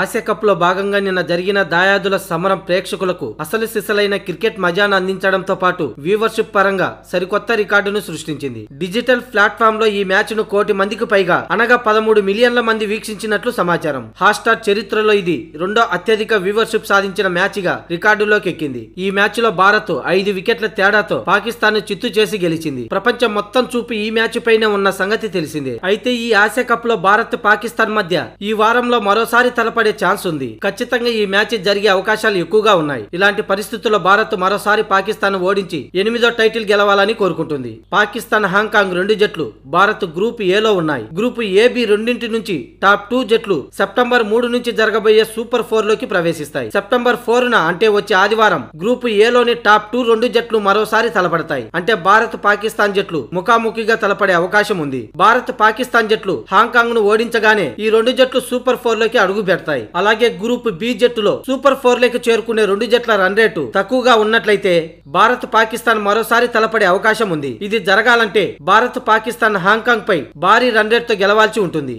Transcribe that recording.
Asia లో భాగంగా నిన్న జరిగిన దాయాదుల సమరం ప్రేక్షకులకు అసలు సిసలైన క్రికెట్ మజాను అందించడంతో పాటు వ్యూవర్షిప్ పరంగా సరికొత్త రికార్డును సృష్టించింది డిజిటల్ ప్లాట్ఫామ్ లో ఈ మ్యాచ్ ను కోటి మందికి పైగా అనగా పదమూడు మిలియన్ల మంది వీక్షించినట్లు సమాచారం హాట్స్టార్ చరిత్రలో ఇది రెండో అత్యధిక వ్యూవర్షిప్ సాధించిన మ్యాచ్ గా రికార్డులోకి ఎక్కింది ఈ మ్యాచ్ లో భారత్ ఐదు వికెట్ల తేడాతో పాకిస్తాన్ చిత్తు చేసి గెలిచింది ప్రపంచం మొత్తం చూపు ఈ మ్యాచ్ పైనే ఉన్న సంగతి తెలిసిందే అయితే ఈ ఆసియా కప్ లో భారత్ పాకిస్తాన్ మధ్య ఈ వారంలో మరోసారి తల పడే ఛాన్స్ ఉంది ఖచ్చితంగా ఈ మ్యాచ్ జరిగే అవకాశాలు ఎక్కువగా ఉన్నాయి ఇలాంటి పరిస్థితుల్లో భారత్ మరోసారి పాకిస్తాన్ ఓడించి ఎనిమిదో టైటిల్ గెలవాలని కోరుకుంటుంది పాకిస్తాన్ హాంకాంగ్ రెండు జట్లు భారత్ గ్రూప్ ఏలో ఉన్నాయి గ్రూప్ ఏబి రెండింటి నుంచి టాప్ టూ జట్లు సెప్టెంబర్ మూడు నుంచి జరగబోయే సూపర్ ఫోర్ లోకి ప్రవేశిస్తాయి సెప్టెంబర్ ఫోర్ న అంటే వచ్చే ఆదివారం గ్రూప్ ఏలోని టాప్ టూ రెండు జట్లు మరోసారి తలపడతాయి అంటే భారత్ పాకిస్తాన్ జట్లు ముఖాముఖిగా తలపడే అవకాశం ఉంది భారత్ పాకిస్తాన్ జట్లు హాంకాంగ్ ను ఓడించగానే ఈ రెండు జట్లు సూపర్ ఫోర్ లోకి అడుగు పెడతాయి చేరతాయి అలాగే గ్రూప్ బి జట్టులో సూపర్ ఫోర్ లెక్ చేరుకునే రెండు జట్ల రన్ రేటు తక్కువగా ఉన్నట్లయితే భారత్ పాకిస్తాన్ మరోసారి తలపడే అవకాశం ఉంది ఇది జరగాలంటే భారత్ పాకిస్తాన్ హాంకాంగ్ పై భారీ రన్ రేట్ తో గెలవాల్సి ఉంటుంది